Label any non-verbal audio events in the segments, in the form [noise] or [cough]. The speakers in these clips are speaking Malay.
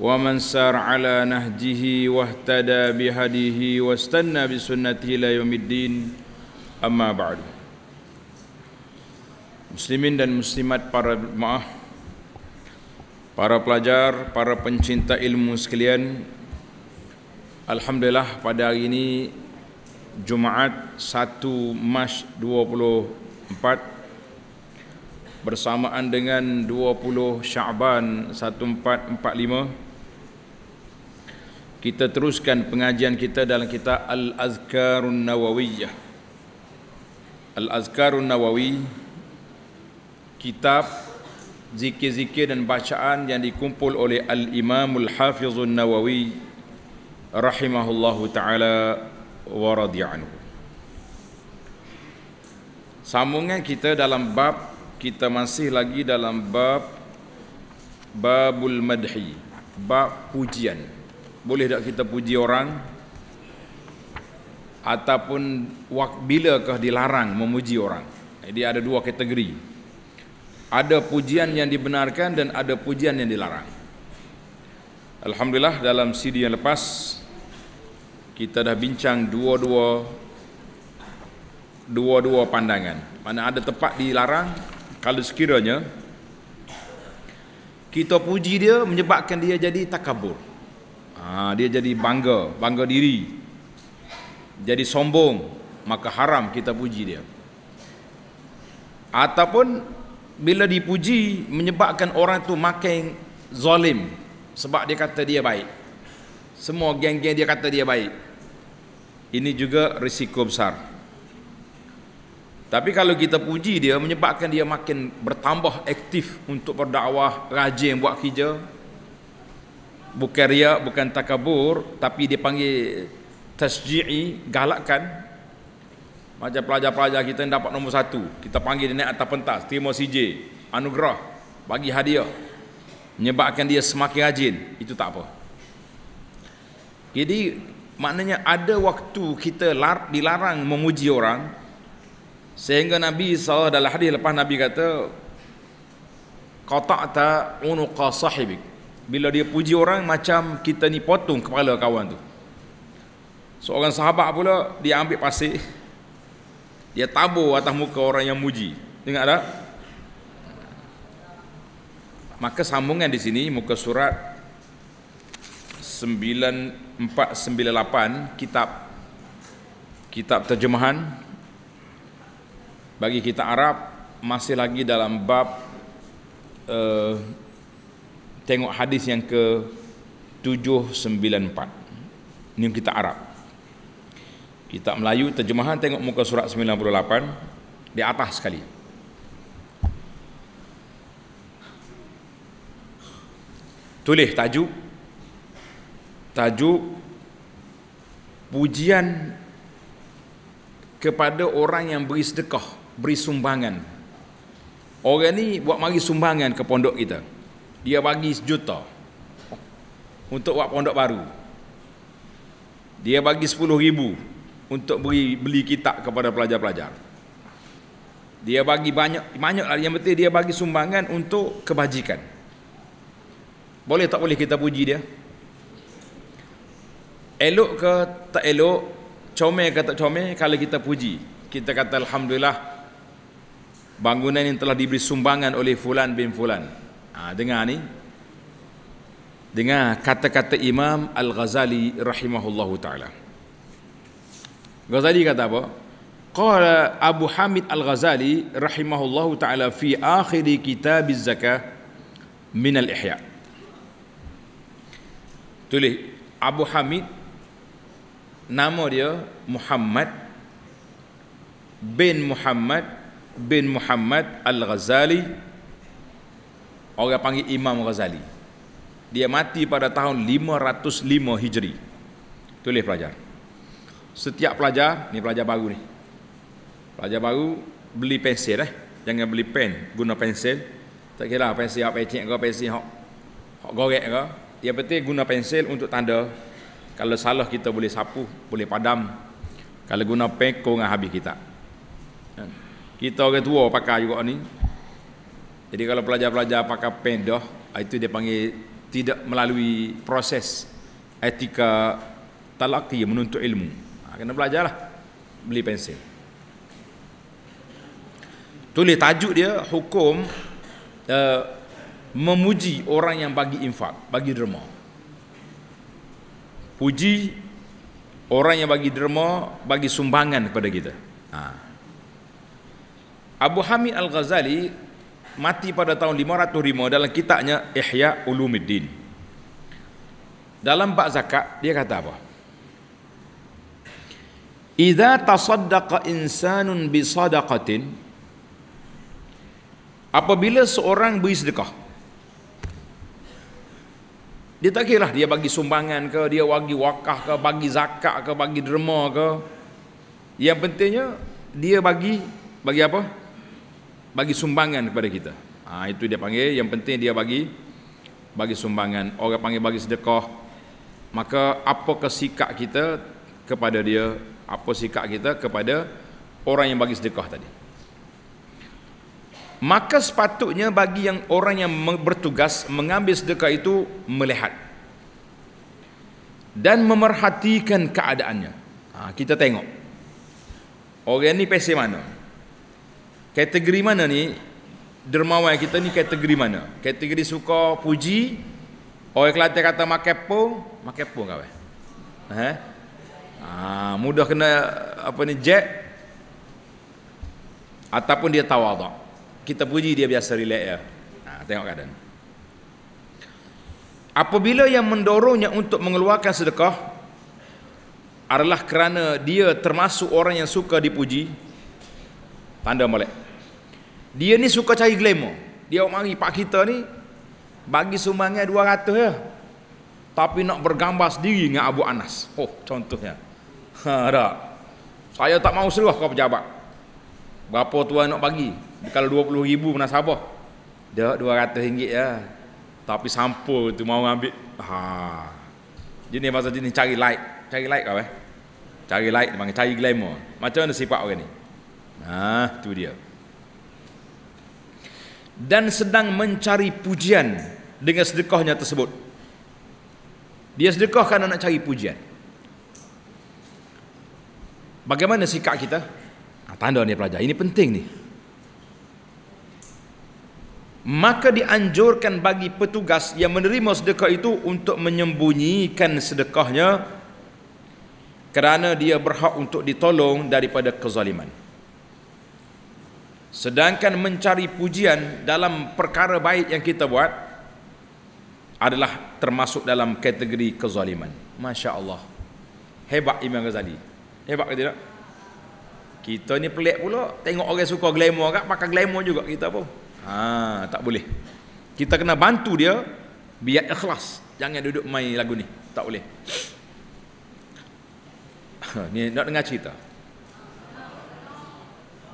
ومن سار على نهجه واهتدى بهديه واستنى بسنته الى يوم الدين اما بعد مسلمين dan muslimat para maaf para pelajar para pencinta ilmu sekalian alhamdulillah pada hari ini Jumaat 1 Mac 24 bersamaan dengan 20 Syaban 1445 kita teruskan pengajian kita dalam kitab Al-Azkarun Nawawiyah. Al-Azkarun Nawawi kitab zikir-zikir dan bacaan yang dikumpul oleh al Imamul Al-Hafizun Nawawi rahimahullahu taala wa radhiyallahu. Sambungan kita dalam bab kita masih lagi dalam bab babul madhi bab pujian boleh tak kita puji orang ataupun bilakah dilarang memuji orang jadi eh, ada dua kategori ada pujian yang dibenarkan dan ada pujian yang dilarang Alhamdulillah dalam CD yang lepas kita dah bincang dua-dua dua-dua pandangan mana ada tempat dilarang kalau sekiranya kita puji dia menyebabkan dia jadi takabur ha, dia jadi bangga, bangga diri. Jadi sombong, maka haram kita puji dia. Ataupun bila dipuji menyebabkan orang itu makin zalim sebab dia kata dia baik. Semua geng-geng dia kata dia baik. Ini juga risiko besar. Tapi kalau kita puji dia menyebabkan dia makin bertambah aktif untuk berdakwah, rajin buat kerja, bukan ria bukan takabur tapi dia panggil tasji'i galakkan macam pelajar-pelajar kita yang dapat nombor satu kita panggil dia naik atas pentas terima CJ anugerah bagi hadiah menyebabkan dia semakin rajin itu tak apa jadi maknanya ada waktu kita lar- dilarang memuji orang sehingga Nabi SAW dalam hadis lepas Nabi kata qata'ta unuqa sahibik bila dia puji orang macam kita ni potong kepala kawan tu seorang sahabat pula dia ambil pasir dia tabur atas muka orang yang muji dengar tak maka sambungan di sini muka surat 9498 kitab kitab terjemahan bagi kita Arab masih lagi dalam bab uh, tengok hadis yang ke 794 ini kita Arab kita Melayu terjemahan tengok muka surat 98 di atas sekali tulis tajuk tajuk pujian kepada orang yang beri sedekah beri sumbangan orang ni buat mari sumbangan ke pondok kita dia bagi sejuta untuk buat pondok baru dia bagi sepuluh ribu untuk beri, beli kitab kepada pelajar-pelajar dia bagi banyak banyak lah yang penting dia bagi sumbangan untuk kebajikan boleh tak boleh kita puji dia elok ke tak elok comel ke tak comel kalau kita puji kita kata Alhamdulillah bangunan yang telah diberi sumbangan oleh fulan bin fulan Ha, dengar ni. Dengar kata-kata Imam Al-Ghazali rahimahullahu taala. Ghazali kata apa? Qala Abu Hamid Al-Ghazali rahimahullahu taala fi akhir kitab zakah min al-ihya. Tulis Abu Hamid nama dia Muhammad bin Muhammad bin Muhammad Al-Ghazali orang panggil Imam Ghazali. Dia mati pada tahun 505 Hijri. Tulis pelajar. Setiap pelajar, ni pelajar baru ni. Pelajar baru beli pensel eh. Jangan beli pen, guna pensel. Tak kira pensel apa ecek ke, pensel hok hok gorek ke. Yang penting guna pensel untuk tanda. Kalau salah kita boleh sapu, boleh padam. Kalau guna pen kau habis kita. Kan? Kita orang tua pakai juga ni. Jadi kalau pelajar-pelajar pakai pendoh, ah, itu dia panggil tidak melalui proses etika talaki yang menuntut ilmu. Ah, kena belajar lah, beli pensil. Tulis tajuk dia, hukum uh, memuji orang yang bagi infak, bagi derma. Puji orang yang bagi derma, bagi sumbangan kepada kita. Ha. Abu Hamid Al-Ghazali mati pada tahun 505 dalam kitabnya Ihya Ulumuddin. Dalam bab zakat dia kata apa? Idza tasaddaqa insanun bi sadaqatin Apabila seorang beri sedekah dia tak kira lah dia bagi sumbangan ke, dia bagi wakah ke, bagi zakat ke, bagi derma ke. Yang pentingnya dia bagi bagi apa? bagi sumbangan kepada kita. Ha, itu dia panggil. Yang penting dia bagi bagi sumbangan. Orang panggil bagi sedekah. Maka apa kesikap kita kepada dia? Apa sikap kita kepada orang yang bagi sedekah tadi? Maka sepatutnya bagi yang orang yang bertugas mengambil sedekah itu melihat dan memerhatikan keadaannya. Ha, kita tengok. Orang ni pesen mana? kategori mana ni dermawan kita ni kategori mana kategori suka puji orang Kelantan kata makan pun makan pun kawan eh ha? Ah, mudah kena apa ni jet ataupun dia tawaduk. Kita puji dia biasa relax ya. Ha, tengok keadaan. Apabila yang mendorongnya untuk mengeluarkan sedekah adalah kerana dia termasuk orang yang suka dipuji, Tanda molek. Dia ni suka cari glemo. Dia mari pak kita ni bagi sumbangan 200 ya. Tapi nak bergambar sendiri dengan Abu Anas. Oh, contohnya. Ha, tak. Saya tak mau serah kau pejabat. Berapa tuan nak bagi? Kalau 20 ribu pernah sabar. Dah 200 ringgit ya. Tapi sampo tu mau ambil. Ha. Jadi masa jenis cari like. Cari like kau eh. Cari like dia cari glamour. Macam mana sifat orang ni? Nah, itu dia. Dan sedang mencari pujian dengan sedekahnya tersebut. Dia sedekah kerana nak cari pujian. Bagaimana sikap kita? Ah, tanda ni pelajar, ini penting ni. Maka dianjurkan bagi petugas yang menerima sedekah itu untuk menyembunyikan sedekahnya kerana dia berhak untuk ditolong daripada kezaliman. Sedangkan mencari pujian dalam perkara baik yang kita buat adalah termasuk dalam kategori kezaliman. Masya Allah. Hebat Imam Ghazali. Hebat ke tidak? Kita ni pelik pula. Tengok orang suka glamour agak, pakai glamour juga kita pun. Ha, tak boleh. Kita kena bantu dia biar ikhlas. Jangan duduk main lagu ni. Tak boleh. [coughs] ni nak dengar cerita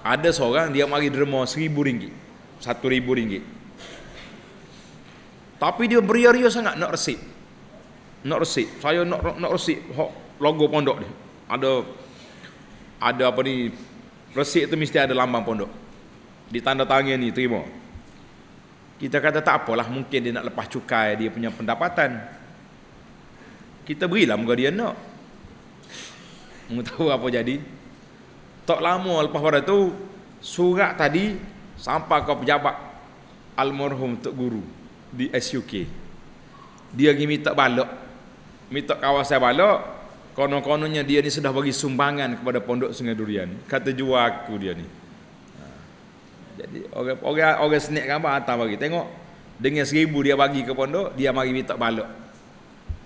ada seorang dia mari derma seribu ringgit satu ribu ringgit tapi dia beria-ria sangat nak resip nak resip saya nak nak resip logo pondok dia ada ada apa ni resip tu mesti ada lambang pondok di tanda tangan ni terima kita kata tak apalah mungkin dia nak lepas cukai dia punya pendapatan kita berilah muka dia nak mengetahui apa jadi tak lama lepas pada tu surat tadi sampai kau pejabat almarhum Tok Guru di SUK. Dia pergi minta balok. Minta kawasan balok. Konon-kononnya dia ni sudah bagi sumbangan kepada Pondok Sungai Durian. Kata jual aku dia ni. Ha. Jadi orang orang orang senik gambar hantar bagi tengok dengan seribu dia bagi ke pondok dia mari minta balok.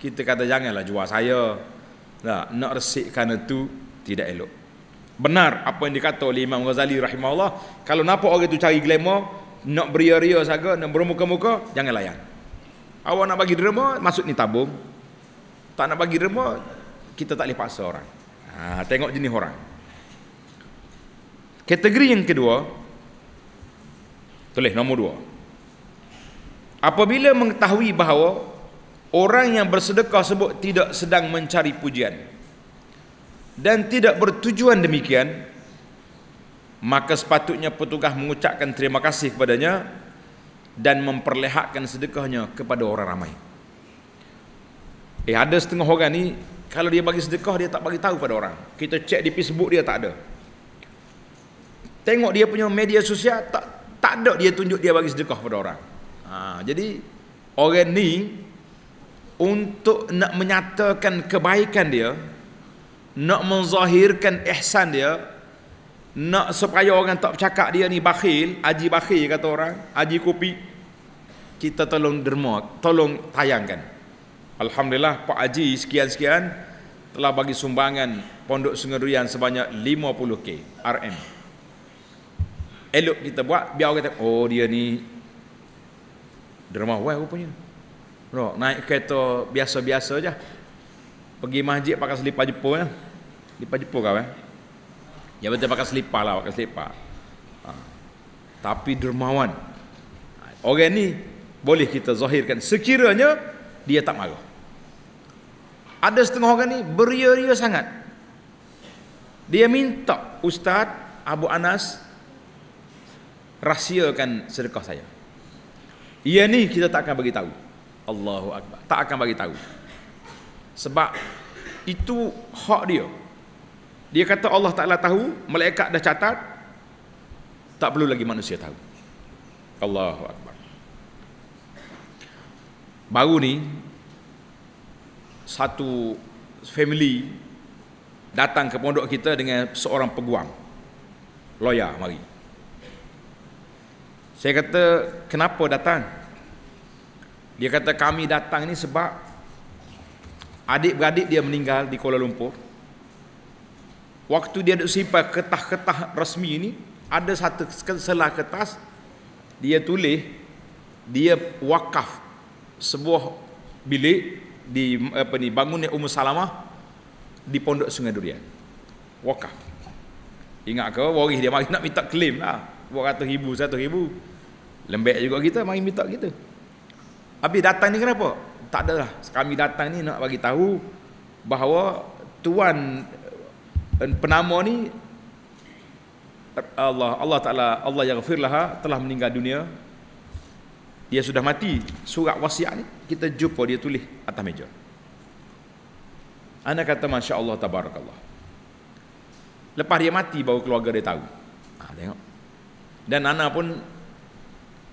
Kita kata janganlah jual saya. Tak, lah, nak resik kerana tu tidak elok benar apa yang dikata oleh Imam Ghazali rahimahullah kalau nampak orang itu cari glamour nak beria-ria saja nak bermuka-muka jangan layan awak nak bagi derma masuk ni tabung tak nak bagi derma kita tak boleh paksa orang ha, tengok jenis orang kategori yang kedua tulis nombor dua apabila mengetahui bahawa orang yang bersedekah sebut tidak sedang mencari pujian dan tidak bertujuan demikian maka sepatutnya petugas mengucapkan terima kasih kepadanya dan memperlihatkan sedekahnya kepada orang ramai eh ada setengah orang ni kalau dia bagi sedekah dia tak bagi tahu pada orang kita cek di Facebook dia tak ada tengok dia punya media sosial tak tak ada dia tunjuk dia bagi sedekah pada orang ha, jadi orang ni untuk nak menyatakan kebaikan dia nak menzahirkan ihsan dia nak supaya orang tak bercakap dia ni bakhil aji bakhil kata orang aji kopi kita tolong derma tolong tayangkan alhamdulillah pak Aji sekian-sekian telah bagi sumbangan pondok sungai durian sebanyak 50k RM elok kita buat biar orang tengok oh dia ni derma wei rupanya Bro, naik kereta biasa-biasa saja pergi masjid pakai selipar Jepun ya. Eh? Selipar Jepun kau eh. Ya betul pakai selipar lah, pakai selipar. Ha. Tapi dermawan. Orang ni boleh kita zahirkan sekiranya dia tak marah. Ada setengah orang ni beria-ria sangat. Dia minta Ustaz Abu Anas rahsiakan sedekah saya. Ia ni kita tak akan bagi tahu. Allahu akbar. Tak akan bagi tahu sebab itu hak dia dia kata Allah Ta'ala tahu malaikat dah catat tak perlu lagi manusia tahu Allahu Akbar baru ni satu family datang ke pondok kita dengan seorang peguam lawyer mari saya kata kenapa datang dia kata kami datang ni sebab adik-beradik dia meninggal di Kuala Lumpur. Waktu dia duduk simpan kertas-kertas rasmi ini, ada satu selah kertas, dia tulis, dia wakaf sebuah bilik di apa ni bangunnya Ummu Salamah di Pondok Sungai Durian. Wakaf. Ingat ke waris dia mari nak minta claim lah. 200 ribu, satu ribu. Lembek juga kita, mari minta kita. Habis datang ni kenapa? tak ada lah. kami datang ni nak bagi tahu bahawa tuan eh, penama ni Allah Allah Taala Allah yang ghafirlah telah meninggal dunia dia sudah mati surat wasiat ni kita jumpa dia tulis atas meja anak kata masya-Allah tabarakallah lepas dia mati baru keluarga dia tahu ha, tengok dan anak pun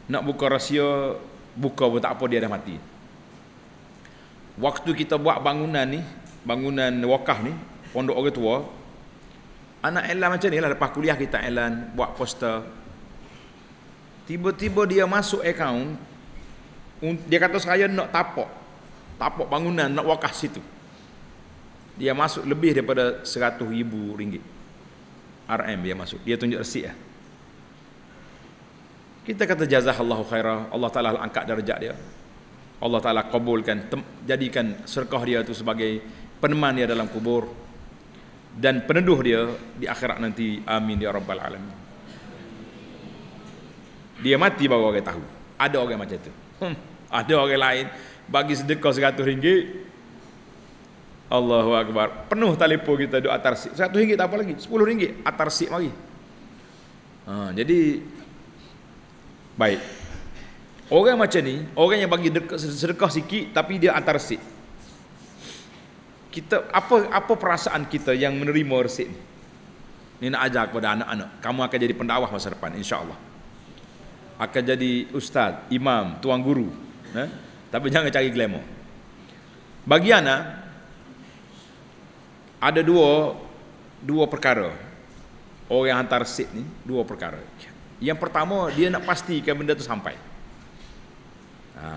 nak buka rahsia buka pun tak apa dia dah mati waktu kita buat bangunan ni bangunan wakaf ni pondok orang tua anak elan macam ni lah lepas kuliah kita elan buat poster tiba-tiba dia masuk akaun dia kata saya nak tapak tapak bangunan nak wakaf situ dia masuk lebih daripada 100 ribu ringgit RM dia masuk dia tunjuk resik lah kita kata jazah Allah khairah Allah Ta'ala lah angkat darjah dia Allah Ta'ala kabulkan jadikan serkah dia itu sebagai peneman dia dalam kubur dan peneduh dia di akhirat nanti amin ya rabbal alamin dia mati baru orang tahu ada orang macam itu hmm. ada orang lain bagi sedekah seratus ringgit Allahu Akbar penuh telefon kita di atas seratus ringgit apa lagi sepuluh ringgit atas sik mari ha, jadi baik Orang macam ni, orang yang bagi sedekah sikit tapi dia antar resit. Kita apa apa perasaan kita yang menerima resit ni? Ni nak ajar kepada anak-anak, kamu akan jadi pendakwah masa depan insya-Allah. Akan jadi ustaz, imam, tuan guru, ya. Tapi jangan cari glamour. Bagi anak ada dua dua perkara. Orang yang hantar resit ni dua perkara. Yang pertama dia nak pastikan benda tu sampai. Ha.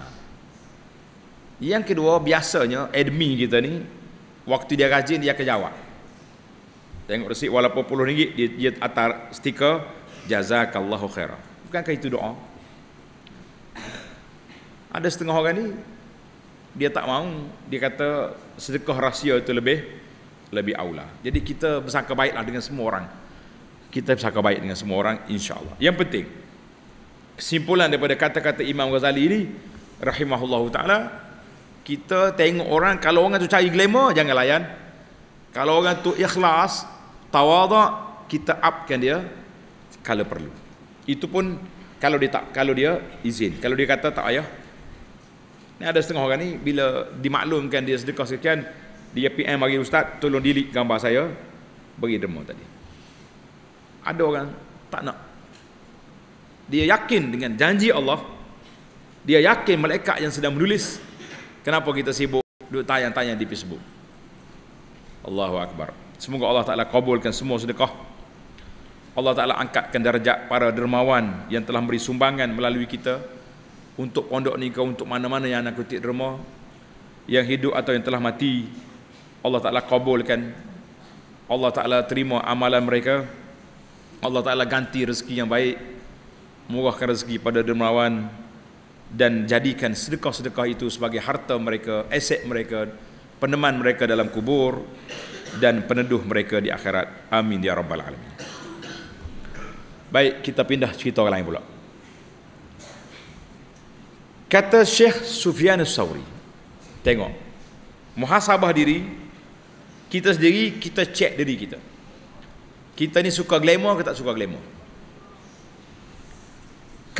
Yang kedua, biasanya admin kita ni waktu dia rajin dia akan jawab. Tengok resit walaupun puluh ringgit dia, dia atar stiker jazakallahu khaira. Bukankah itu doa? Ada setengah orang ni dia tak mau dia kata sedekah rahsia itu lebih lebih aula. Jadi kita bersangka baiklah dengan semua orang. Kita bersangka baik dengan semua orang insya-Allah. Yang penting kesimpulan daripada kata-kata Imam Ghazali ini, rahimahullahu taala kita tengok orang kalau orang tu cari glamour jangan layan kalau orang tu ikhlas tawaduk kita upkan dia kalau perlu itu pun kalau dia tak kalau dia izin kalau dia kata tak ayah ni ada setengah orang ni bila dimaklumkan dia sedekah sekian dia PM bagi ustaz tolong delete gambar saya bagi demo tadi ada orang tak nak dia yakin dengan janji Allah dia yakin malaikat yang sedang menulis kenapa kita sibuk duk tanya-tanya di Facebook Allahu akbar semoga Allah taala kabulkan semua sedekah Allah taala angkatkan darjat para dermawan yang telah beri sumbangan melalui kita untuk pondok ni ke untuk mana-mana yang anak kutik derma yang hidup atau yang telah mati Allah taala kabulkan Allah taala terima amalan mereka Allah taala ganti rezeki yang baik murahkan rezeki pada dermawan dan jadikan sedekah-sedekah itu sebagai harta mereka, aset mereka, peneman mereka dalam kubur dan peneduh mereka di akhirat. Amin ya rabbal alamin. Baik, kita pindah cerita orang lain pula. Kata Syekh Sufyan Sauri, tengok, muhasabah diri, kita sendiri, kita cek diri kita. Kita ni suka glamour ke tak suka glamour?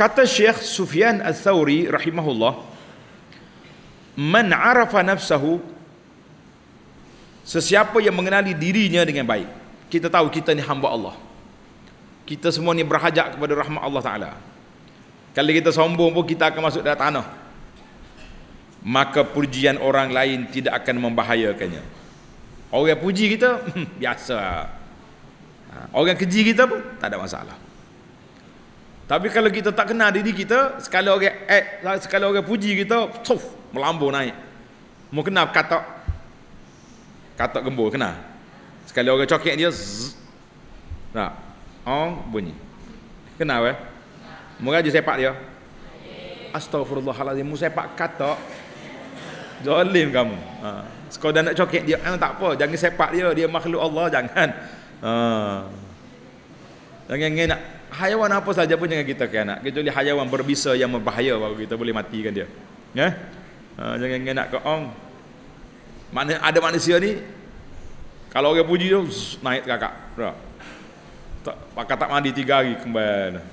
Kata Syekh Sufyan Al-Thawri rahimahullah Man arafa nafsahu Sesiapa yang mengenali dirinya dengan baik Kita tahu kita ni hamba Allah Kita semua ni berhajat kepada rahmat Allah Ta'ala Kalau kita sombong pun kita akan masuk dalam tanah Maka pujian orang lain tidak akan membahayakannya Orang puji kita, [laughs] hmm, biasa ha, Orang keji kita pun tak ada masalah tapi kalau kita tak kenal diri kita, sekali orang eh, sekali orang puji kita, tuf, melambung naik. Mau kenal kata Katak gembur kenal. Sekali orang cokek dia, zzz. Tak. bunyi. Kenal eh? Moga je sepak dia. Astagfirullahalazim, mu sepak kata, Zalim kamu. Ha. Sekali dah nak cokek dia, eh, tak apa, jangan sepak dia, dia makhluk Allah, jangan. Ha. Jangan-jangan nak haiwan apa saja pun jangan kita kena kecuali haiwan berbisa yang berbahaya baru kita boleh matikan dia ya uh, jangan kena ke ong mana ada manusia ni kalau orang puji dia naik kakak tak tak pakai tak mandi tiga hari kembali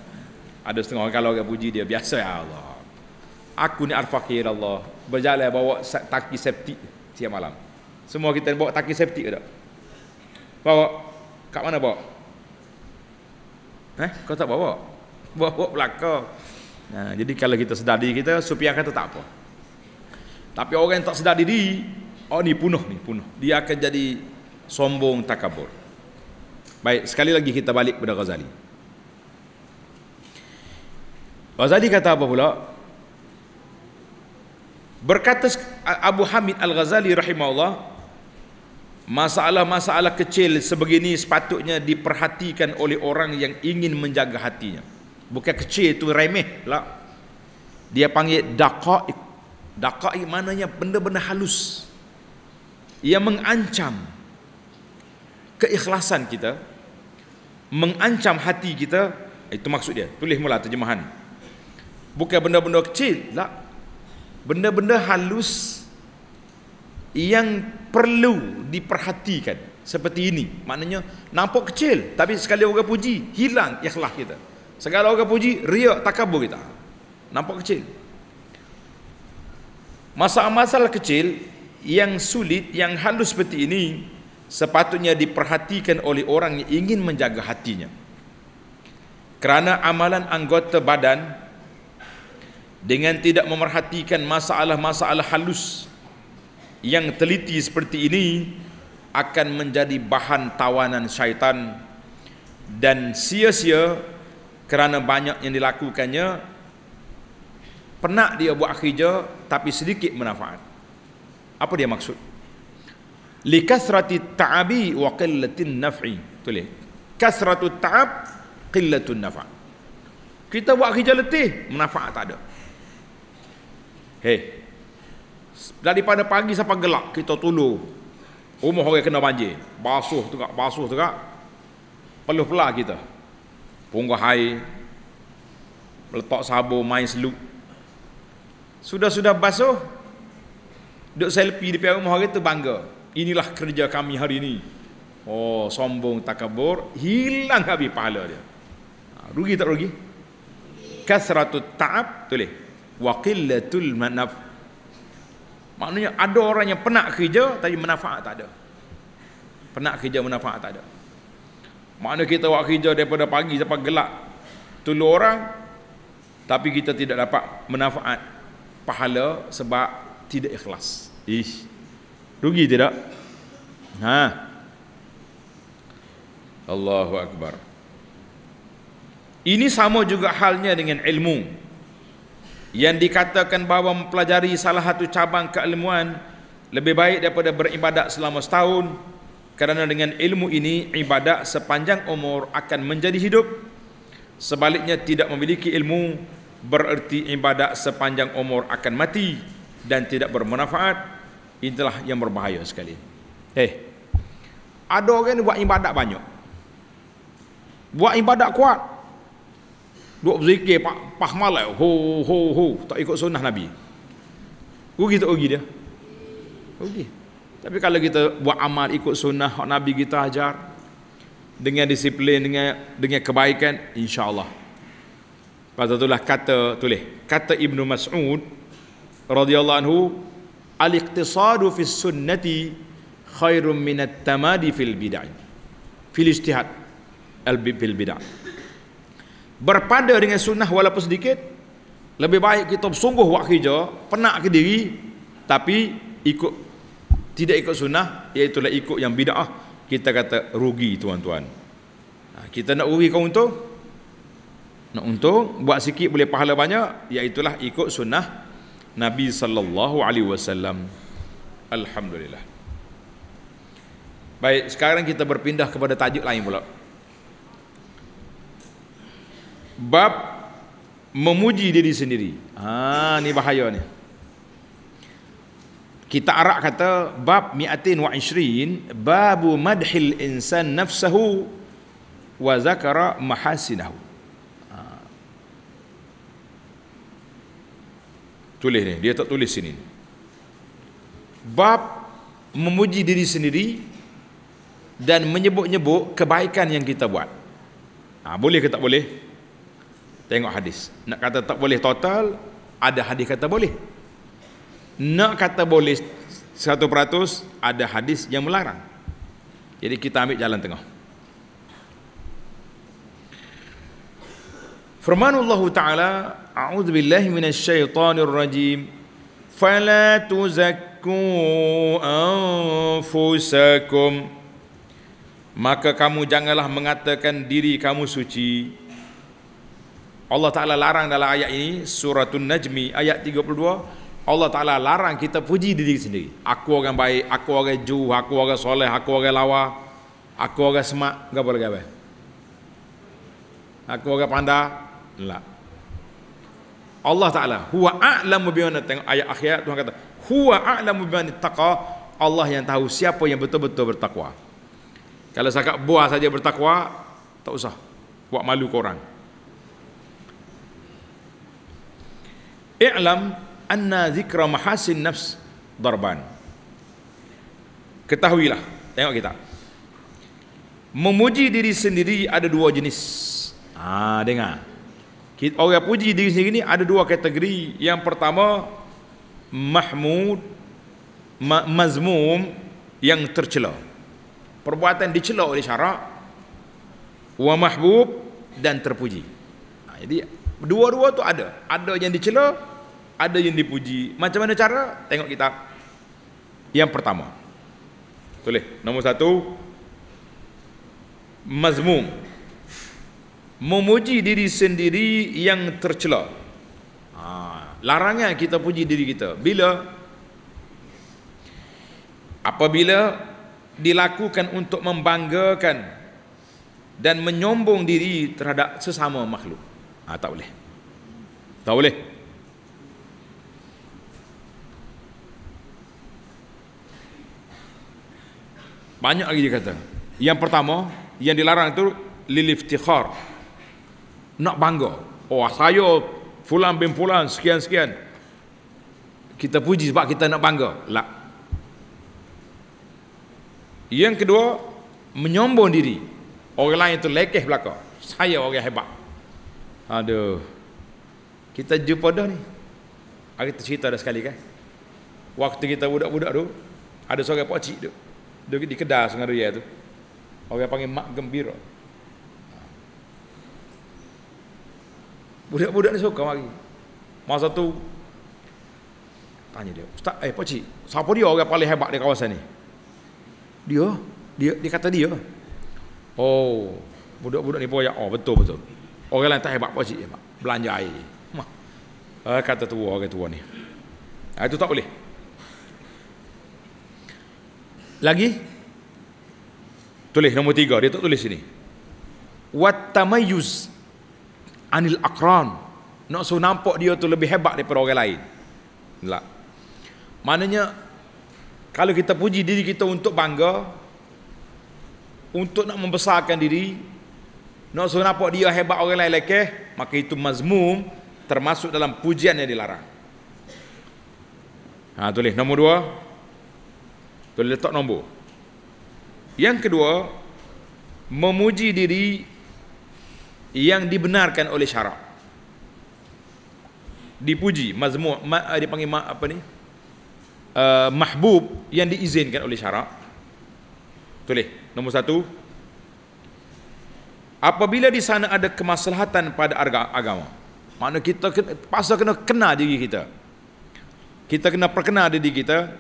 ada setengah orang kalau orang puji dia biasa ya Allah aku ni al-fakir Allah berjalan bawa taki septik tiap malam semua kita bawa taki septik ke tak bawa kat mana bawa Eh, kau tak bawa? Bawa belakang. Nah, jadi kalau kita sedar diri kita, supiah kata tak apa. Tapi orang yang tak sedar diri, oh ni punuh ni, punuh. Dia akan jadi sombong takabur. Baik, sekali lagi kita balik kepada Ghazali. Ghazali kata apa pula? Berkata Abu Hamid Al-Ghazali rahimahullah, masalah-masalah kecil sebegini sepatutnya diperhatikan oleh orang yang ingin menjaga hatinya bukan kecil itu remeh lah dia panggil daqaq daqaq maknanya benda-benda halus Ia mengancam keikhlasan kita mengancam hati kita itu maksud dia tulis mula terjemahan bukan benda-benda kecil lah benda-benda halus yang perlu diperhatikan seperti ini maknanya nampak kecil tapi sekali orang puji hilang ikhlas kita segala orang puji riak takabur kita nampak kecil masalah-masalah kecil yang sulit yang halus seperti ini sepatutnya diperhatikan oleh orang yang ingin menjaga hatinya kerana amalan anggota badan dengan tidak memerhatikan masalah-masalah halus yang teliti seperti ini akan menjadi bahan tawanan syaitan dan sia-sia kerana banyak yang dilakukannya pernah dia buat kerja tapi sedikit manfaat apa dia maksud likasrati ta'abi wa qillatin naf'i tulis kasratu ta'ab qillatun naf' kita buat kerja letih manfaat tak ada Hei daripada pagi sampai gelap kita tolong rumah orang kena banjir basuh tu tak basuh tu tak perlu pula kita punggah air meletak sabun main seluk sudah-sudah basuh duk selfie di pihak rumah orang tu bangga inilah kerja kami hari ini oh sombong tak takabur hilang habis pahala dia ha, rugi tak rugi kasratut ta'ab tulis wa qillatul manaf Maknanya ada orang yang penat kerja tapi manfaat tak ada. Penat kerja manfaat tak ada. Maknanya kita buat kerja daripada pagi sampai gelap. Tulu orang tapi kita tidak dapat manfaat pahala sebab tidak ikhlas. Ish. Rugi tidak? Ha. Allahu akbar. Ini sama juga halnya dengan ilmu yang dikatakan bahawa mempelajari salah satu cabang keilmuan lebih baik daripada beribadat selama setahun kerana dengan ilmu ini ibadat sepanjang umur akan menjadi hidup sebaliknya tidak memiliki ilmu bererti ibadat sepanjang umur akan mati dan tidak bermanfaat itulah yang berbahaya sekali eh ada orang buat ibadat banyak buat ibadat kuat Dua berzikir pak pah malai ho ho ho tak ikut sunnah nabi rugi tak rugi dia rugi tapi kalau kita buat amal ikut sunnah hak nabi kita ajar dengan disiplin dengan dengan kebaikan insyaallah pada itulah kata tulis kata ibnu mas'ud radhiyallahu anhu al-iqtisadu fi sunnati khairum min at-tamadi fil bid'ah fil ijtihad al-bid'ah berpada dengan sunnah walaupun sedikit lebih baik kita bersungguh waktu kerja penak ke diri tapi ikut tidak ikut sunnah iaitu lah ikut yang ah kita kata rugi tuan-tuan ha, kita nak rugi kau untung nak untung buat sikit boleh pahala banyak iaitu lah ikut sunnah Nabi sallallahu alaihi wasallam alhamdulillah baik sekarang kita berpindah kepada tajuk lain pula bab memuji diri sendiri. Ha ni bahaya ni. Kita arak kata bab miatin wa 120 babu madhil insan nafsahu wa zakara mahasinahu. Ha. Tulis ni, dia tak tulis sini. Bab memuji diri sendiri dan menyebut-nyebut kebaikan yang kita buat. Ha, boleh ke tak boleh? Tengok hadis. Nak kata tak boleh total, ada hadis kata boleh. Nak kata boleh 100%, ada hadis yang melarang. Jadi kita ambil jalan tengah. Firman Allah Ta'ala, A'udhu Billahi Minasyaitanir Rajim, Fala tuzakku anfusakum, Maka kamu janganlah mengatakan diri kamu suci, Allah Ta'ala larang dalam ayat ini Suratun Najmi ayat 32 Allah Ta'ala larang kita puji diri sendiri Aku orang baik, aku orang ju, aku orang soleh, aku orang lawa Aku orang semak, enggak boleh gabar Aku orang pandai, enggak Allah Ta'ala Hua a'lamu biwana Tengok ayat akhir Tuhan kata Hua a'lamu biwana taqa Allah yang tahu siapa yang betul-betul bertakwa Kalau sakak buah saja bertakwa Tak usah Buat malu korang I'lam anna zikra mahasin nafs darban. Ketahuilah, tengok kita. Memuji diri sendiri ada dua jenis. Ah, dengar. Orang puji diri sendiri ni ada dua kategori. Yang pertama mahmud ma, mazmum yang tercela. Perbuatan dicela oleh syarak wa mahbub dan terpuji. Ha, jadi Dua-dua tu ada. Ada yang dicela, ada yang dipuji. Macam mana cara? Tengok kitab. Yang pertama. Tulis. Nombor satu. Mazmum. Memuji diri sendiri yang tercela. Ha. Larangan kita puji diri kita. Bila? Apabila dilakukan untuk membanggakan dan menyombong diri terhadap sesama makhluk ha, tak boleh. Tak boleh. Banyak lagi dia kata. Yang pertama, yang dilarang itu lil iftikhar. Nak bangga. Oh saya fulan bin fulan sekian-sekian. Kita puji sebab kita nak bangga. Lah. Yang kedua, menyombong diri. Orang lain itu lekeh belaka. Saya orang hebat. Aduh. Kita jumpa dah ni. Hari tu cerita dah sekali kan. Waktu kita budak-budak tu, ada seorang pak cik tu. Dia di kedai Sungai Ria ya tu. Orang panggil Mak Gembira. Budak-budak ni suka mari. Masa tu tanya dia, "Ustaz, eh pak cik, siapa dia orang paling hebat di kawasan ni?" Dia, dia dikata dia. Oh, budak-budak ni pun oh betul betul. Orang lain tak hebat apa cik mak. Belanja air. Mak. Eh, kata tua orang tua ni. Ha, itu tak boleh. Lagi? Tulis nombor tiga. Dia tak tulis sini. Wat anil akran. Nak suruh nampak dia tu lebih hebat daripada orang lain. Nelak. Maknanya, kalau kita puji diri kita untuk bangga, untuk nak membesarkan diri, nak suruh nampak dia hebat orang lain lelaki, maka itu mazmum termasuk dalam pujian yang dilarang. Ha, tulis nombor dua. Tulis letak nombor. Yang kedua, memuji diri yang dibenarkan oleh syarak. Dipuji, mazmum, ma, eh, dipanggil ma, apa ni? Uh, mahbub yang diizinkan oleh syarak. Tulis, nombor satu, apabila di sana ada kemaslahatan pada agama makna kita pasal kena kenal diri kita kita kena perkena diri kita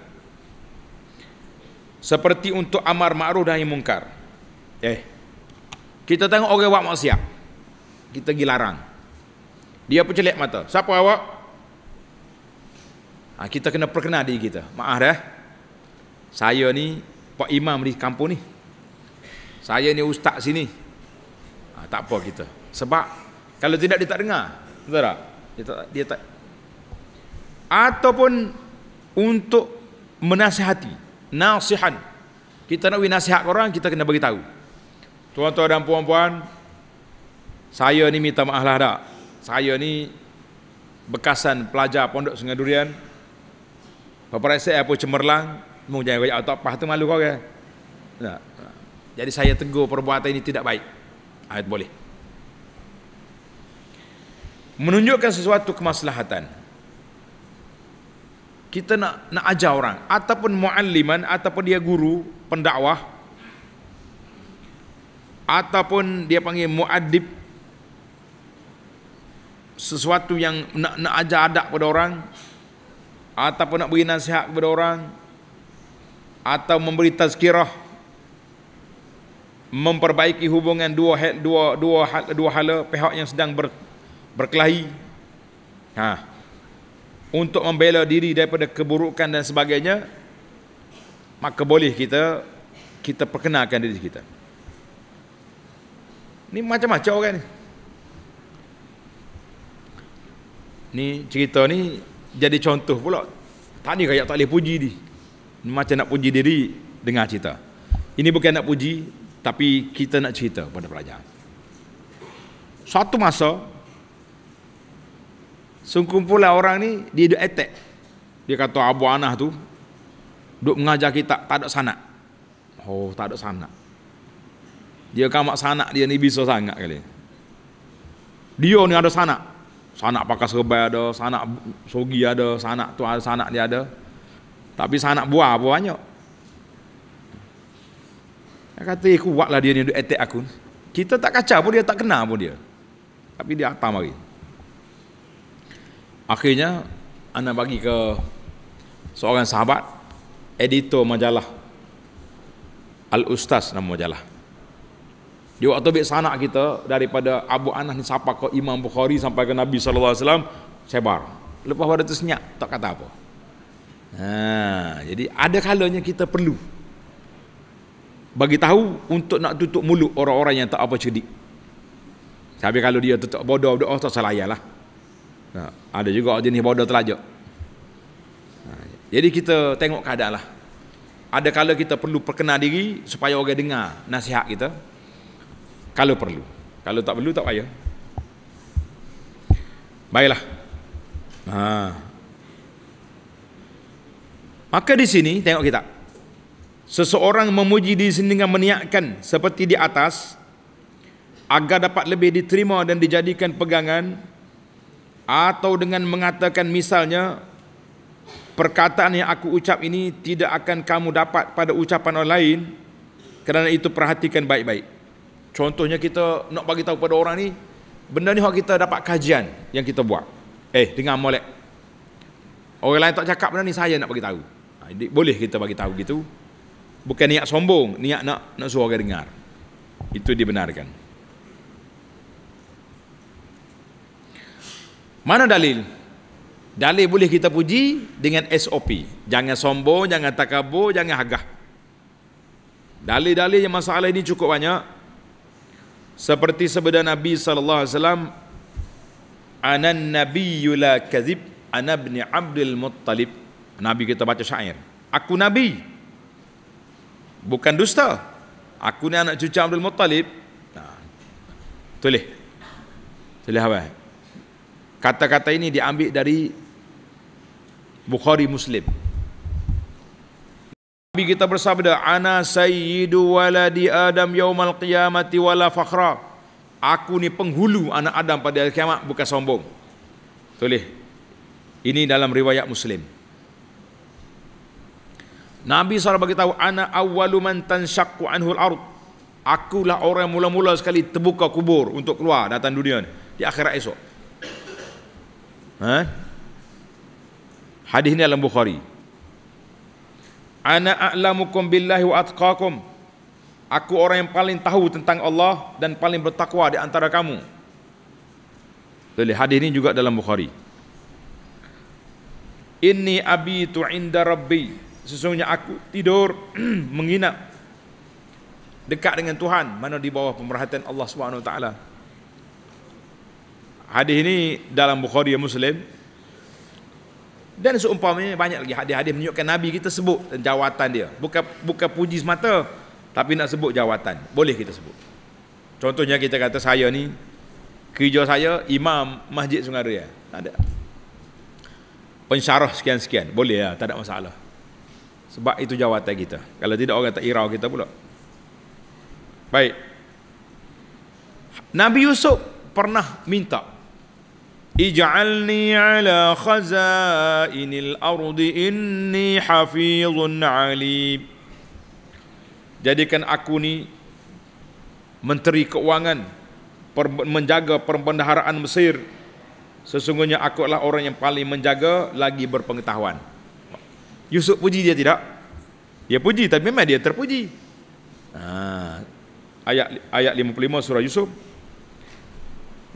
seperti untuk amar ma'ruf nahi mungkar eh kita tengok orang buat maksiat kita gi larang dia pun celik mata siapa awak ha, kita kena perkena diri kita maaf dah eh. saya ni pak imam di kampung ni saya ni ustaz sini ha, tak apa kita sebab kalau tidak dia tak dengar betul tak dia tak, dia tak ataupun untuk menasihati nasihan kita nak bagi nasihat orang kita kena bagi tahu tuan-tuan dan puan-puan saya ni minta maaf lah dak saya ni bekasan pelajar pondok Sungai Durian Paparazzi apa cemerlang mau jangan kau tak pah tu malu kau ke jadi saya tegur perbuatan ini tidak baik Ayat boleh. Menunjukkan sesuatu kemaslahatan. Kita nak nak ajar orang ataupun mualliman ataupun dia guru pendakwah ataupun dia panggil muadib sesuatu yang nak nak ajar adab pada orang ataupun nak beri nasihat kepada orang atau memberi tazkirah memperbaiki hubungan dua dua dua hala, dua hala pihak yang sedang ber, berkelahi ha untuk membela diri daripada keburukan dan sebagainya maka boleh kita kita perkenalkan diri kita ni macam-macam orang ni ni cerita ni jadi contoh pula tak ni kayak tak boleh puji ni macam nak puji diri dengar cerita ini bukan nak puji tapi kita nak cerita pada pelajar. Suatu masa, sekumpulan orang ni, dia duduk etek. Dia kata, Abu Anah tu, duduk mengajar kita, tak ada sanak. Oh, tak ada sanak. Dia kamak sanak, dia ni bisa sangat kali. Dia ni ada sanak. Sanak pakai serbay ada, sanak sogi ada, sanak tu ada, sanak dia ada. Tapi sanak buah, buah banyak. Dia kata, eh kuatlah dia ni duk attack aku. Kita tak kacau pun dia, tak kenal pun dia. Tapi dia atam lagi. Akhirnya, anak bagi ke seorang sahabat, editor majalah. Al-Ustaz nama majalah. Di waktu ambil sanak kita, daripada Abu Anas ni sapa ke Imam Bukhari sampai ke Nabi SAW, sebar. Lepas pada senyap tak kata apa. Ha, jadi ada kalanya kita perlu bagi tahu untuk nak tutup mulut orang-orang yang tak apa cerdik. Tapi kalau dia tetap bodoh doa oh, tak salah ayalah. Ha, ada juga jenis bodoh telajak. Ha, jadi kita tengok keadaan lah. Ada kalau kita perlu perkenal diri supaya orang dengar nasihat kita. Kalau perlu. Kalau tak perlu tak payah. Baiklah. Ha. Maka di sini tengok kita. Seseorang memuji diri sendiri dengan meniakkan seperti di atas agar dapat lebih diterima dan dijadikan pegangan atau dengan mengatakan misalnya perkataan yang aku ucap ini tidak akan kamu dapat pada ucapan orang lain kerana itu perhatikan baik-baik. Contohnya kita nak bagi tahu kepada orang ni benda ni hak kita dapat kajian yang kita buat. Eh dengar molek. Orang lain tak cakap benda ni saya nak bagi tahu. Ha, boleh kita bagi tahu gitu bukan niat sombong niat nak nak suara dengar itu dibenarkan mana dalil dalil boleh kita puji dengan SOP jangan sombong jangan takabur jangan hagah dalil-dalil yang masalah ini cukup banyak seperti sebeda Nabi sallallahu alaihi wasallam anan nabiyyu la kadzib ana ibni abdul muttalib Nabi kita baca syair aku nabi bukan dusta aku ni anak cucu Abdul Muttalib ha. tulis tulis apa kata-kata ini diambil dari Bukhari Muslim Nabi kita bersabda ana sayyidu waladi adam yaumal qiyamati wala fakhra aku ni penghulu anak Adam pada hari kiamat bukan sombong tulis ini dalam riwayat Muslim Nabi SAW bagi tahu ana awwalu man tansyaqqu anhu al-ard. Akulah orang yang mula-mula sekali terbuka kubur untuk keluar datang dunia ni di akhirat esok. Ha? Hadis ni dalam Bukhari. Ana a'lamukum billahi wa atqakum. Aku orang yang paling tahu tentang Allah dan paling bertakwa di antara kamu. Jadi hadis ini juga dalam Bukhari. Inni abitu inda rabbi sesungguhnya aku tidur [clears throat] menginap dekat dengan Tuhan mana di bawah pemerhatian Allah Subhanahu taala hadis ini dalam Bukhari dan Muslim dan seumpamanya banyak lagi hadis-hadis menunjukkan nabi kita sebut jawatan dia bukan bukan puji semata tapi nak sebut jawatan boleh kita sebut contohnya kita kata saya ni kerja saya imam masjid Sungai Raya ada pensyarah sekian-sekian boleh lah tak ada masalah sebab itu jawatan kita. Kalau tidak orang tak irau kita pula. Baik. Nabi Yusuf pernah minta Ij'alni ala khazainil ardi inni hafizun ali." Jadikan aku ni menteri keuangan menjaga perbendaharaan Mesir sesungguhnya aku adalah orang yang paling menjaga lagi berpengetahuan Yusuf puji dia tidak? Dia puji tapi memang dia terpuji. Ha. ayat ayat 55 surah Yusuf.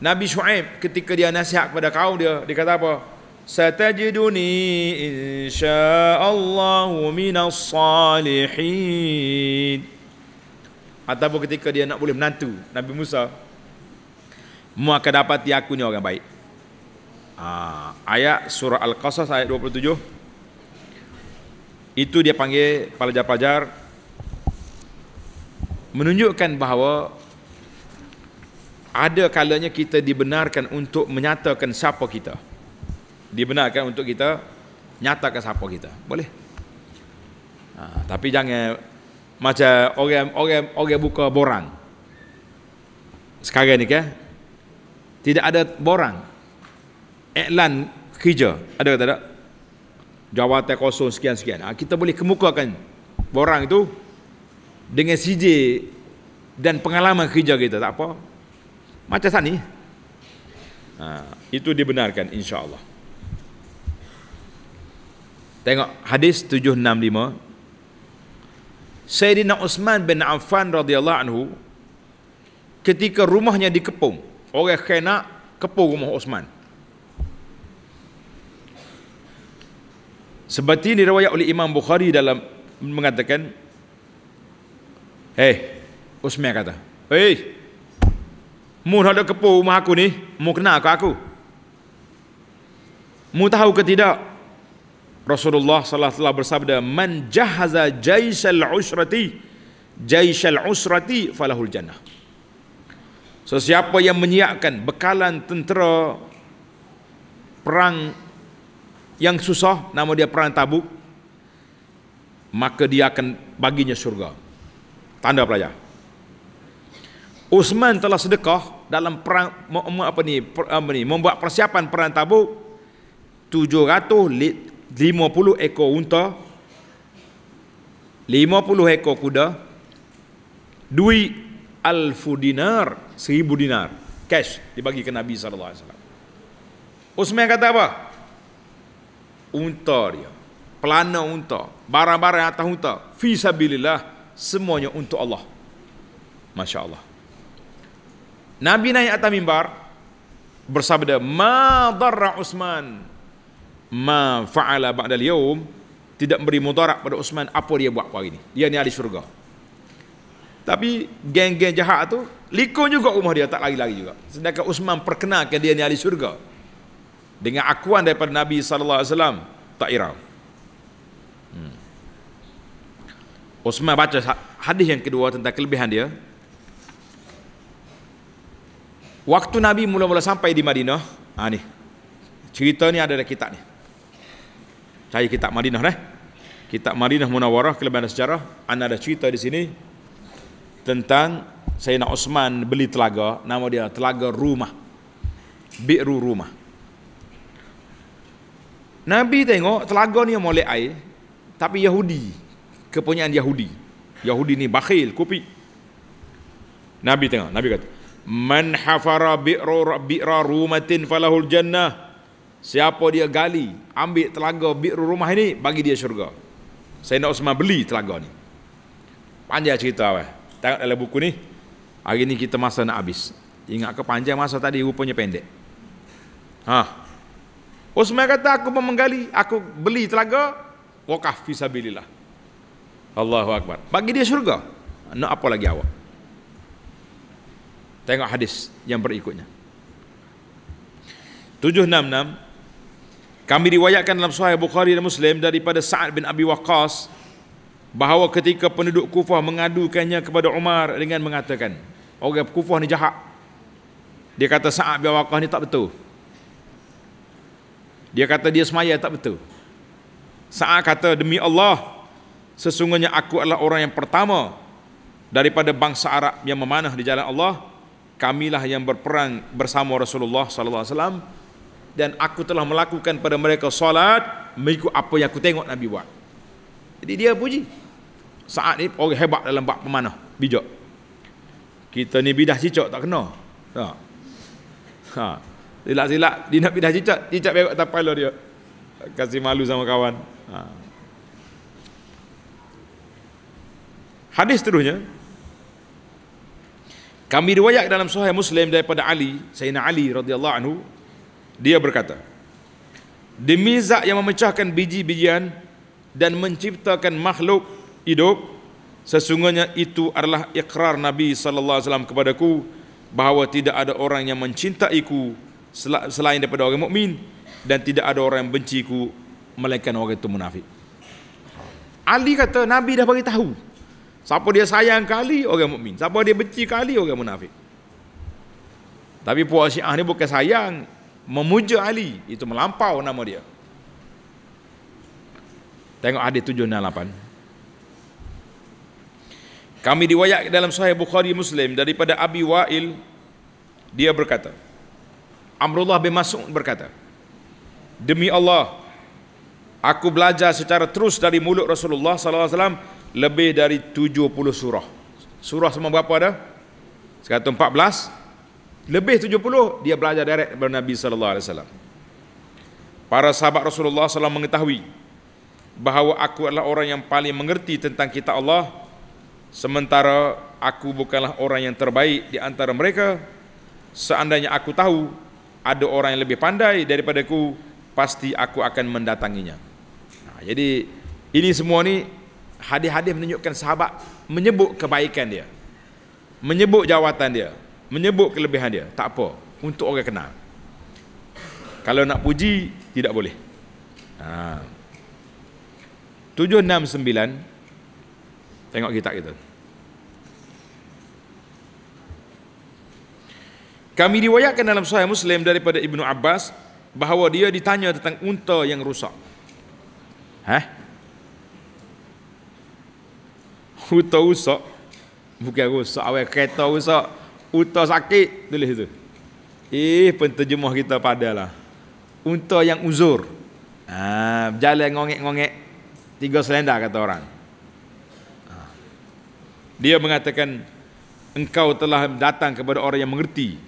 Nabi Shu'aib ketika dia nasihat kepada kaum dia, dia kata apa? Satajiduni insya'allahu minas salihin. Ataupun ketika dia nak boleh menantu Nabi Musa, mu akan dapati aku orang baik. Ha. ayat surah Al-Qasas ayat 27 itu dia panggil pelajar-pelajar menunjukkan bahawa ada kalanya kita dibenarkan untuk menyatakan siapa kita dibenarkan untuk kita nyatakan siapa kita boleh ha, tapi jangan macam orang orang orang buka borang sekarang ni kan tidak ada borang iklan kerja ada tak ada jawatan kosong sekian-sekian. Ha, kita boleh kemukakan borang itu dengan CJ dan pengalaman kerja kita. Tak apa. Macam sana. Ha, itu dibenarkan insya Allah Tengok hadis 765. Sayyidina Uthman bin Affan radhiyallahu anhu ketika rumahnya dikepung. Orang khainak kepung rumah Uthman. Seperti ini riwayat oleh Imam Bukhari dalam mengatakan Hei, eh, Usmiah kata Hei, eh, mu ada kepo rumah aku ni, mu kenal ke aku? Mu tahu ke tidak? Rasulullah SAW telah bersabda Man jahaza jaisal usrati Jaisal usrati falahul jannah Sesiapa so, yang menyiapkan bekalan tentera perang yang susah nama dia perang tabuk maka dia akan baginya surga. tanda pelajar Uthman telah sedekah dalam perang apa ni apa ni membuat persiapan perang tabuk 750 ekor unta 50 ekor kuda duit alfu dinar seribu dinar cash dibagi ke Nabi SAW Uthman kata apa unta dia pelana unta barang-barang atas unta fi sabilillah semuanya untuk Allah Masya Allah Nabi naik atas mimbar bersabda ma darra Usman ma fa'ala ba'dal yawm tidak memberi mudarat pada Usman apa dia buat hari ini dia ni ahli syurga tapi geng-geng jahat tu liko juga rumah dia tak lari-lari juga sedangkan Usman perkenalkan dia ni ahli syurga dengan akuan daripada Nabi sallallahu alaihi wasallam tak irau. Hmm. Osman baca ha- hadis yang kedua tentang kelebihan dia. Waktu Nabi mula-mula sampai di Madinah, ha ni. Cerita ni ada dalam kitab ni. Cari kitab Madinah eh. Kitab Madinah Munawarah kelebihan sejarah, ana ada cerita di sini tentang Sayyidina Osman beli telaga, nama dia Telaga Rumah. Biru Rumah. Nabi tengok telaga ni yang molek air tapi Yahudi kepunyaan Yahudi Yahudi ni bakhil kopi Nabi tengok Nabi kata man hafara bi'ra bi'ra rumatin falahul jannah siapa dia gali ambil telaga bi'ru rumah ini bagi dia syurga saya nak semua beli telaga ni panjang cerita weh tengok dalam buku ni hari ni kita masa nak habis ingat ke panjang masa tadi rupanya pendek ha Usman kata aku pun menggali, aku beli telaga, wakaf fisabilillah. Allahu Akbar. Bagi dia syurga. Nak apa lagi awak? Tengok hadis yang berikutnya. 766 Kami diwayatkan dalam Sahih Bukhari dan Muslim daripada Sa'ad bin Abi Waqqas bahawa ketika penduduk Kufah mengadukannya kepada Umar dengan mengatakan, "Orang Kufah ni jahat." Dia kata Sa'ad bin Waqqas ni tak betul. Dia kata dia semaya tak betul. Sa'ad kata demi Allah sesungguhnya aku adalah orang yang pertama daripada bangsa Arab yang memanah di jalan Allah. Kamilah yang berperang bersama Rasulullah sallallahu alaihi wasallam dan aku telah melakukan pada mereka solat mengikut apa yang aku tengok Nabi buat. Jadi dia puji. Saat ni orang hebat dalam bab memanah. bijak. Kita ni bidah cicak tak kena. Tak. Ha. ha silak-silak dia nak pindah cicak cicak berok tapal dia kasih malu sama kawan ha. hadis seterusnya kami riwayat dalam sahih Muslim daripada Ali Sayyidina Ali radhiyallahu anhu dia berkata demi zat yang memecahkan biji-bijian dan menciptakan makhluk hidup sesungguhnya itu adalah ikrar Nabi sallallahu alaihi wasallam kepadaku bahawa tidak ada orang yang mencintaiku selain daripada orang mukmin dan tidak ada orang yang benci ku melainkan orang itu munafik. Ali kata Nabi dah bagi tahu. Siapa dia sayang kali orang mukmin, siapa dia benci kali orang munafik. Tapi puak Syiah ni bukan sayang, memuja Ali, itu melampau nama dia. Tengok hadis 768. Kami diwayat dalam Sahih Bukhari Muslim daripada Abi Wa'il dia berkata, Amrullah bin Mas'ud berkata, "Demi Allah, aku belajar secara terus dari mulut Rasulullah sallallahu alaihi wasallam lebih dari 70 surah." Surah semua berapa ada? 114. Lebih 70 dia belajar direct daripada Nabi sallallahu alaihi wasallam. Para sahabat Rasulullah SAW mengetahui bahawa aku adalah orang yang paling mengerti tentang kita Allah sementara aku bukanlah orang yang terbaik di antara mereka seandainya aku tahu ada orang yang lebih pandai daripada aku, pasti aku akan mendatanginya. Nah, jadi ini semua ni hadis-hadis menunjukkan sahabat menyebut kebaikan dia. Menyebut jawatan dia, menyebut kelebihan dia, tak apa untuk orang kenal. Kalau nak puji tidak boleh. Ha. 769 tengok kitab kita. Gitu. Kami riwayatkan dalam Sahih Muslim daripada Ibnu Abbas bahawa dia ditanya tentang unta yang rusak. Hah? Unta rusak. Bukan rusak, awak kereta rusak. Unta sakit, tulis itu. Eh, penterjemah kita padalah. Unta yang uzur. Ha, berjalan ngongek-ngongek tiga selenda kata orang. Ha. Dia mengatakan engkau telah datang kepada orang yang mengerti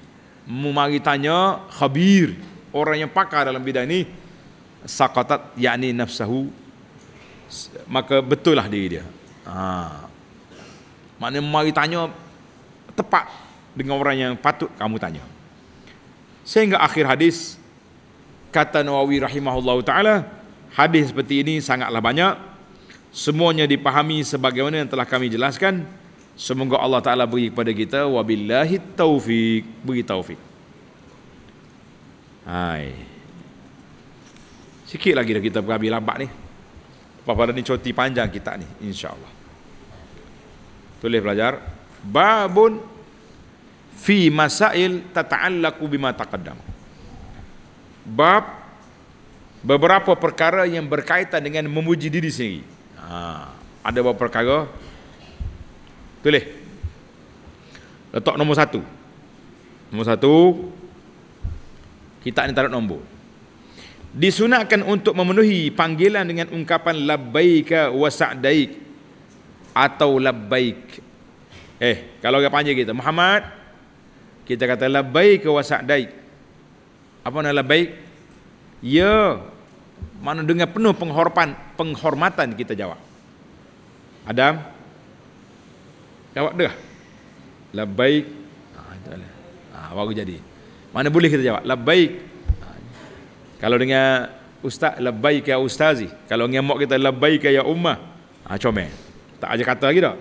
memari tanya khabir orang yang pakar dalam bidang ini sakatat yakni nafsahu maka betullah diri dia ha. maknanya memari tanya tepat dengan orang yang patut kamu tanya sehingga akhir hadis kata Nawawi rahimahullahu taala hadis seperti ini sangatlah banyak semuanya dipahami sebagaimana yang telah kami jelaskan Semoga Allah Ta'ala beri kepada kita Wabillahi taufik Beri taufik Hai Sikit lagi dah kita berhabis lambat ni Pada ni cuti panjang kita ni InsyaAllah Tulis pelajar Babun Fi masail tata'allaku bima taqaddam Bab Beberapa perkara yang berkaitan dengan memuji diri sendiri ha, Ada beberapa perkara Tulis. Letak nombor satu. Nombor satu. Kita ni taruh nombor. Disunatkan untuk memenuhi panggilan dengan ungkapan labbaika wa sa'daik atau labbaik. Eh, kalau orang panggil kita Muhammad, kita kata labbaika wa sa'daik. Apa nak labbaik? Ya. Mana dengan penuh penghormatan, penghormatan kita jawab. Adam, Jawab dia. Labbaik. Ah ha, itu lah. Ha, ah baru jadi. Mana boleh kita jawab labbaik? Ha. Kalau dengan ustaz labbaik ya ustazi. Kalau dengan mak kita labbaik ya ummah. Ah comel. Tak aja kata lagi dah.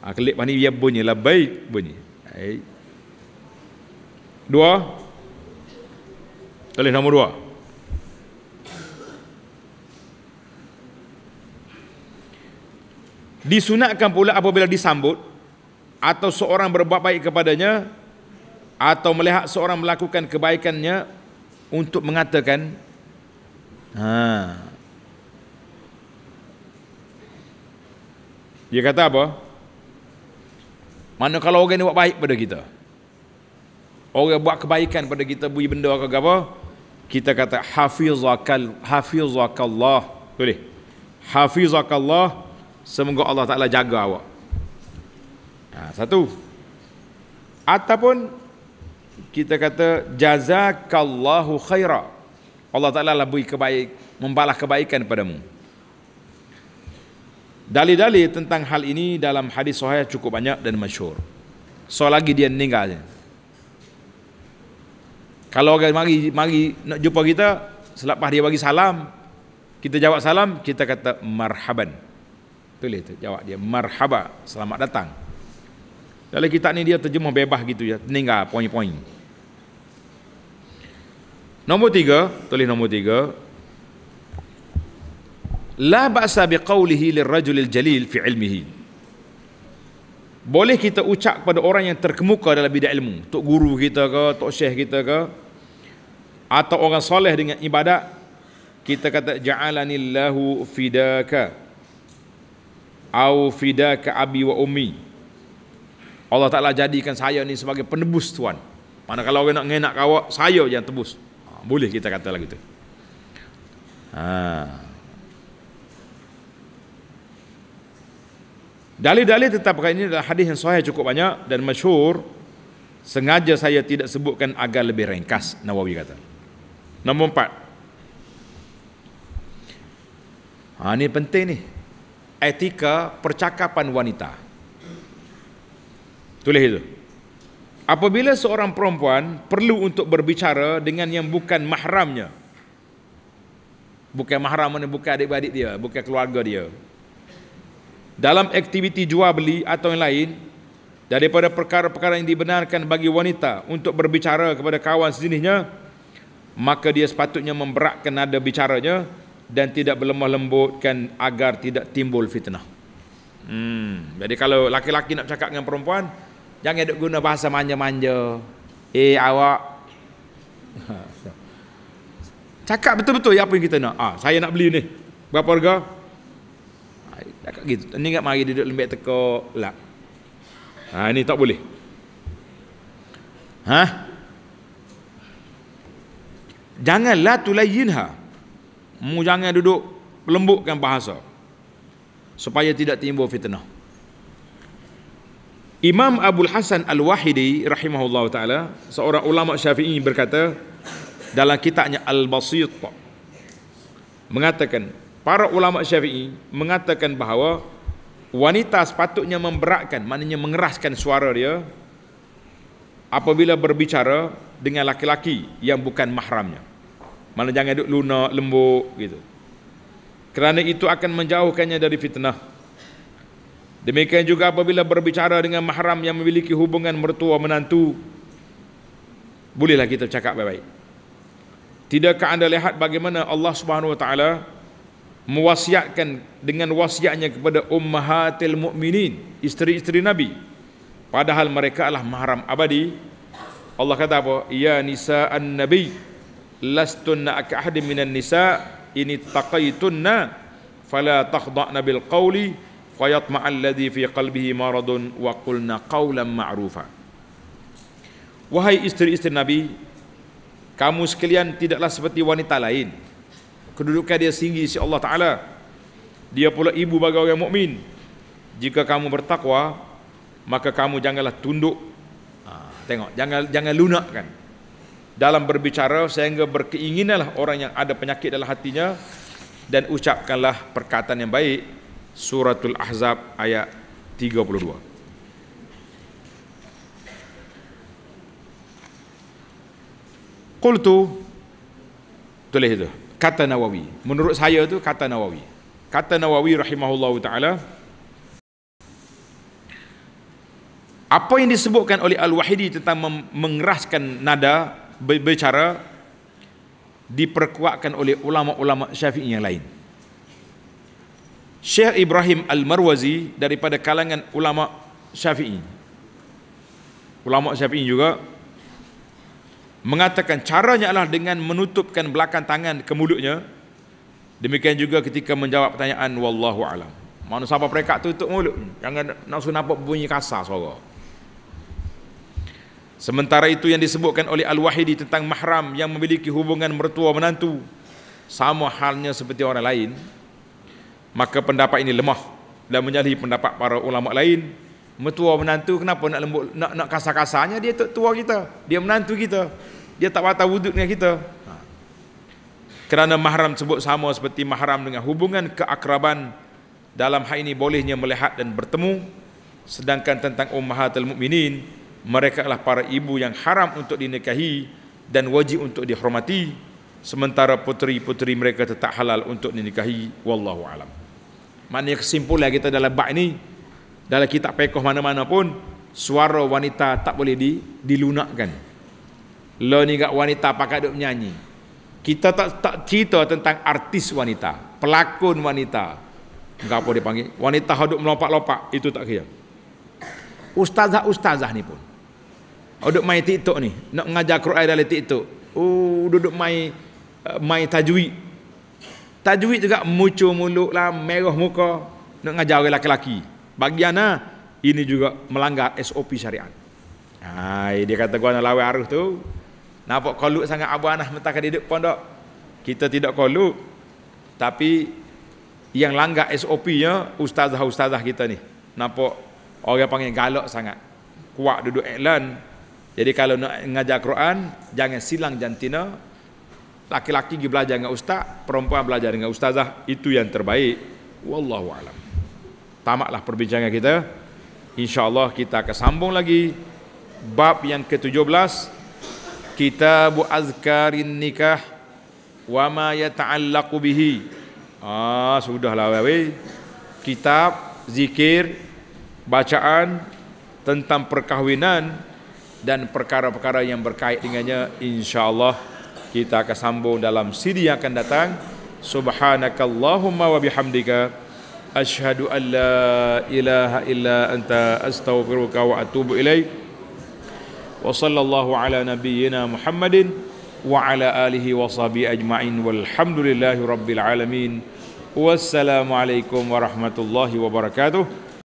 Ha, ah kelip mana ya dia bunyi labbaik bunyi. Hai. Dua. Tolong nombor dua. Disunatkan pula apabila disambut atau seorang berbuat baik kepadanya atau melihat seorang melakukan kebaikannya untuk mengatakan ha dia kata apa mana kalau orang ni buat baik pada kita orang buat kebaikan pada kita bui benda ke apa kita kata hafizakal hafizakallah boleh hafizakallah semoga Allah Taala jaga awak Ha, satu. Ataupun kita kata jazakallahu khaira. Allah Taala lebih kebaik, membalas kebaikan padamu. Dalil-dalil tentang hal ini dalam hadis sahih cukup banyak dan masyur So lagi dia meninggal Kalau orang mari mari nak jumpa kita, selepas dia bagi salam, kita jawab salam, kita kata marhaban. Tulis tu, jawab dia marhaba, selamat datang. Dalam kitab ni dia terjemah bebas gitu ya. Tinggal poin-poin. Nombor tiga. Tulis nombor tiga. La ba'sa biqawlihi lirrajulil jalil fi ilmihi. Boleh kita ucap kepada orang yang terkemuka dalam bidang ilmu. Tok guru kita ke, tok syekh kita ke. Atau orang soleh dengan ibadat. Kita kata, Ja'alanillahu lahu Au fidaka abi wa ummi. Au fidaka abi wa ummi. Allah Ta'ala jadikan saya ni sebagai penebus tuan. Mana kalau orang nak ngenak kawak, saya yang tebus. Ha, boleh kita kata lagi tu. Ha. dali dalil tetap ini adalah hadis yang sahih cukup banyak dan masyur. Sengaja saya tidak sebutkan agar lebih ringkas, Nawawi kata. Nombor empat. Ha, ini penting ni. Etika percakapan wanita. Tulis itu. Apabila seorang perempuan perlu untuk berbicara dengan yang bukan mahramnya. Bukan mahram mana, bukan adik-adik dia, bukan keluarga dia. Dalam aktiviti jual beli atau yang lain, daripada perkara-perkara yang dibenarkan bagi wanita untuk berbicara kepada kawan sejenisnya, maka dia sepatutnya memberatkan nada bicaranya dan tidak berlemah lembutkan agar tidak timbul fitnah. Hmm. Jadi kalau laki-laki nak cakap dengan perempuan, Jangan duk guna bahasa manja-manja. Eh awak. Cakap betul-betul ya apa yang kita nak. Ah, saya nak beli ni. Berapa harga? Cakap gitu. Ini ingat kan mari duduk lembek teka lah. Ha, ah, ini tak boleh. Ha? Janganlah tulayinha. Mu jangan duduk lembutkan bahasa. Supaya tidak timbul fitnah. Imam Abdul Hasan Al-Wahidi rahimahullah taala seorang ulama Syafi'i berkata dalam kitabnya Al-Basit mengatakan para ulama Syafi'i mengatakan bahawa wanita sepatutnya memberatkan maknanya mengeraskan suara dia apabila berbicara dengan laki-laki yang bukan mahramnya mana jangan duduk lunak lembut gitu kerana itu akan menjauhkannya dari fitnah Demikian juga apabila berbicara dengan mahram yang memiliki hubungan mertua menantu Bolehlah kita cakap baik-baik Tidakkah anda lihat bagaimana Allah Subhanahu Wa Taala mewasiatkan dengan wasiatnya kepada ummahatil mukminin isteri-isteri nabi padahal mereka adalah mahram abadi Allah kata apa ya nisa an nabi lastunna ka ahadin minan nisa ini taqaytunna fala takhda'na bil qawli wayatma'al ladhi fi qalbihi maradun wa qulna qawlan ma'rufa wahai istri-istri nabi kamu sekalian tidaklah seperti wanita lain kedudukan dia tinggi si Allah taala dia pula ibu bagi orang mukmin jika kamu bertakwa maka kamu janganlah tunduk ha, tengok jangan jangan lunakkan dalam berbicara sehingga berkeinginanlah orang yang ada penyakit dalam hatinya dan ucapkanlah perkataan yang baik Suratul Ahzab ayat 32. Qul tu, tulis itu kata Nawawi menurut saya itu kata Nawawi kata Nawawi rahimahullahu taala apa yang disebutkan oleh Al-Wahidi tentang mengeraskan nada berbicara diperkuatkan oleh ulama-ulama Syafi'i yang lain Syekh Ibrahim Al-Marwazi daripada kalangan ulama Syafi'i. Ulama Syafi'i juga mengatakan caranya adalah dengan menutupkan belakang tangan ke mulutnya. Demikian juga ketika menjawab pertanyaan wallahu alam. Mana siapa perekat tutup mulut, jangan nak suruh nampak bunyi kasar suara. Sementara itu yang disebutkan oleh Al-Wahidi tentang mahram yang memiliki hubungan mertua menantu sama halnya seperti orang lain, maka pendapat ini lemah dan menyalahi pendapat para ulama lain mertua menantu kenapa nak lembut nak nak kasar-kasarnya dia tu tua kita dia menantu kita dia tak patah wuduk dengan kita ha. kerana mahram sebut sama seperti mahram dengan hubungan keakraban dalam hal ini bolehnya melihat dan bertemu sedangkan tentang ummahatul mukminin mereka adalah para ibu yang haram untuk dinikahi dan wajib untuk dihormati sementara puteri-puteri mereka tetap halal untuk dinikahi wallahu alam Maknanya kesimpulan kita dalam bab ini dalam kita pekoh mana-mana pun suara wanita tak boleh di, dilunakkan. Lo ni gak wanita pakai duk menyanyi. Kita tak tak cerita tentang artis wanita, pelakon wanita. Enggak apa dipanggil. Wanita hadup melompat-lompat itu tak kira. Ustazah-ustazah ni pun. Hadup main TikTok ni, nak mengajar Quran dari TikTok. Oh, duduk main eh, main tajwid Tajwid juga mucu mulut lah, merah muka nak ngajar orang laki-laki. Bagi ana ini juga melanggar SOP syariat. Hai, dia kata gua nak lawan arus tu. Nampak kolut sangat abu anah mentah ke didik pondok. Kita tidak kolut. Tapi yang langgar SOP-nya ustazah-ustazah kita ni. Nampak orang panggil galak sangat. Kuat duduk iklan. Jadi kalau nak ngajar Quran, jangan silang jantina, laki-laki pergi belajar dengan ustaz, perempuan belajar dengan ustazah, itu yang terbaik. Wallahu alam. Tamatlah perbincangan kita. Insya-Allah kita akan sambung lagi bab yang ke-17 Kitab Azkarin Nikah wa ma yata'allaqu bihi. Ah sudahlah wei. Kitab zikir bacaan tentang perkahwinan dan perkara-perkara yang berkait dengannya insya-Allah kita akan sambung dalam siri yang akan datang subhanakallahumma wa bihamdika ashhadu alla ilaha illa anta astaghfiruka wa atubu ilaik wa sallallahu ala nabiyyina muhammadin wa ala alihi wa sahbihi ajma'in walhamdulillahi rabbil alamin wassalamu alaikum warahmatullahi wabarakatuh